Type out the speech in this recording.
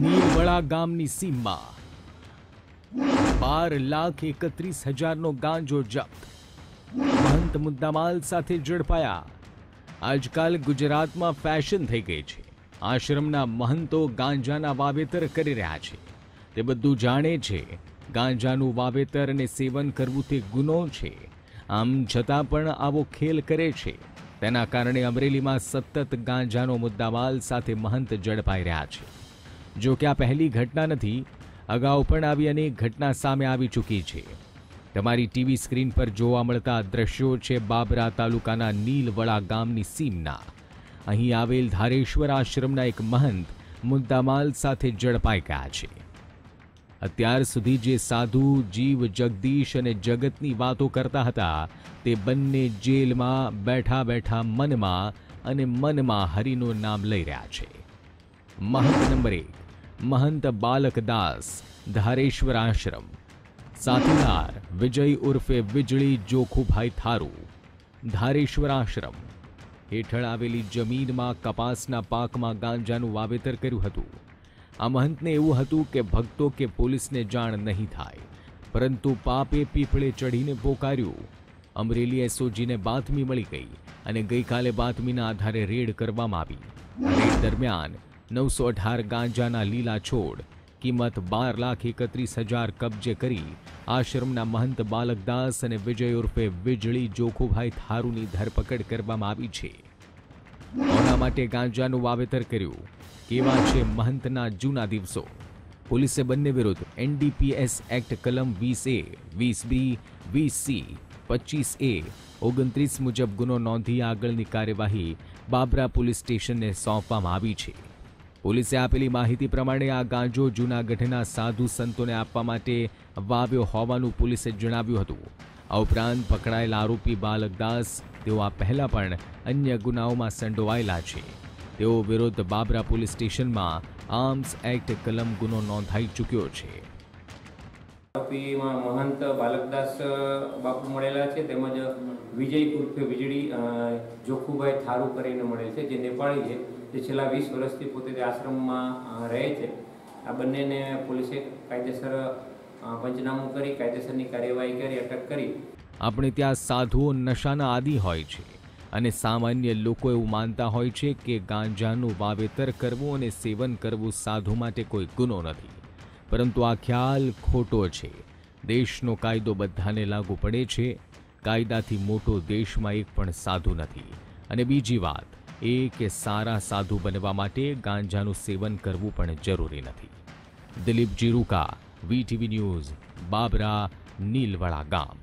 નીરવળા ગામની સીમમાં બાર લાખ એકત્રીસ હજારનો ગાંજો જપ્ત મહંત મુદ્દામાલ સાથે ઝડપાયા આજકાલ ગુજરાતમાં ફેશન થઈ ગઈ છે આશ્રમના મહંતો ગાંજાના વાવેતર કરી રહ્યા છે તે બધું જાણે છે ગાંજાનું વાવેતર અને સેવન કરવું તે ગુનો છે આમ છતાં પણ આવો ખેલ કરે છે તેના કારણે અમરેલીમાં સતત ગાંજાનો મુદ્દામાલ સાથે મહંત ઝડપાઈ રહ્યા છે જો કે આ પહેલી ઘટના નથી અગાઉ પણ આવી અનેક ઘટના સામે આવી ચૂકી છે તમારી ટીવી સ્ક્રીન પર જોવા મળતા દ્રશ્યો છે બાબરા તાલુકાના નીલવડા ગામની સીમના અહીં આવેલ ધારેશ્વર આશ્રમના એક મહંત મુદ્દામાલ સાથે ઝડપાઈ ગયા છે અત્યાર સુધી જે સાધુ જીવ જગદીશ અને જગતની વાતો કરતા હતા તે બંને જેલમાં બેઠા બેઠા મનમાં અને મનમાં હરિનું નામ લઈ રહ્યા છે મહત નંબર એક મહંત બાલકદાસ ધારેશ્વર આશ્રમ સાથીદાર વિજય ઉર્ફે વીજળી જોખુભાઈ થારુ ધારેશ્વર આશ્રમ હેઠળ આવેલી જમીનમાં કપાસના પાકમાં ગાંજાનું વાવેતર કર્યું હતું આ મહંતને એવું હતું કે ભક્તો કે પોલીસને જાણ નહીં થાય પરંતુ પાપે પીપળે ચઢીને પોકાર્યું અમરેલી એસઓજીને બાતમી મળી ગઈ અને ગઈકાલે બાતમીના આધારે રેડ કરવામાં આવી દરમિયાન નવસો અઢાર ગાંજાના લીલા છોડ કિંમત બાર લાખ એકત્રીસ હજાર કબજે કરી આશ્રમના મહંત બાલકદાસ અને વિજય ઉર્ફે વીજળી જોખુભાઈ થારુની ધરપકડ કરવામાં આવી છે કોના માટે ગાંજાનું વાવેતર કર્યું કેવા છે મહંતના જૂના દિવસો પોલીસે બંને વિરુદ્ધ એનડીપીએસ એક્ટ કલમ વીસ એ વીસ બી વીસ સી પચીસ એ ઓગણત્રીસ મુજબ ગુનો નોંધી આગળની કાર્યવાહી બાબરા પોલીસ સ્ટેશનને સોંપવામાં આવી છે પોલીસે આપેલી માહિતી પ્રમાણે આ ગાંજો જૂનાગઢના સાધુ સંતોને આપવા માટે વાવ્યો હોવાનું પોલીસે જણાવ્યું હતું આ ઉપરાંત પકડાયેલા આરોપી બાલકદાસ તેઓ આ પહેલા પણ અન્ય ગુનાઓમાં સંડોવાયેલા છે તેઓ વિરુદ્ધ બાબરા પોલીસ સ્ટેશનમાં આર્મ્સ એક્ટ કલમ ગુનો નોંધાઈ ચૂક્યો છે માં મહંત બાલકદાસ બાપુ મળેલા છે તેમજ વિજય ઉર્ફે વીજળી જોખુભાઈ થારુ કરીને મળે છે જે નેપાળી છે જે છેલ્લા વીસ વર્ષથી પોતે તે આશ્રમમાં રહે છે આ બંનેને પોલીસે કાયદેસર પંચનામું કરી કાયદેસરની કાર્યવાહી કરી અટક કરી આપણે ત્યાં સાધુઓ નશાના આદિ હોય છે અને સામાન્ય લોકો એવું માનતા હોય છે કે ગાંજાનું વાવેતર કરવું અને સેવન કરવું સાધુ માટે કોઈ ગુનો નથી પરંતુ આ ખ્યાલ ખોટો છે દેશનો કાયદો બધાને લાગુ પડે છે કાયદાથી મોટો દેશમાં એક પણ સાધુ નથી અને બીજી વાત એ કે સારા સાધુ બનવા માટે ગાંજાનું સેવન કરવું પણ જરૂરી નથી દિલીપ જીરુકા વીટીવી ન્યૂઝ બાબરા નીલવાડા ગામ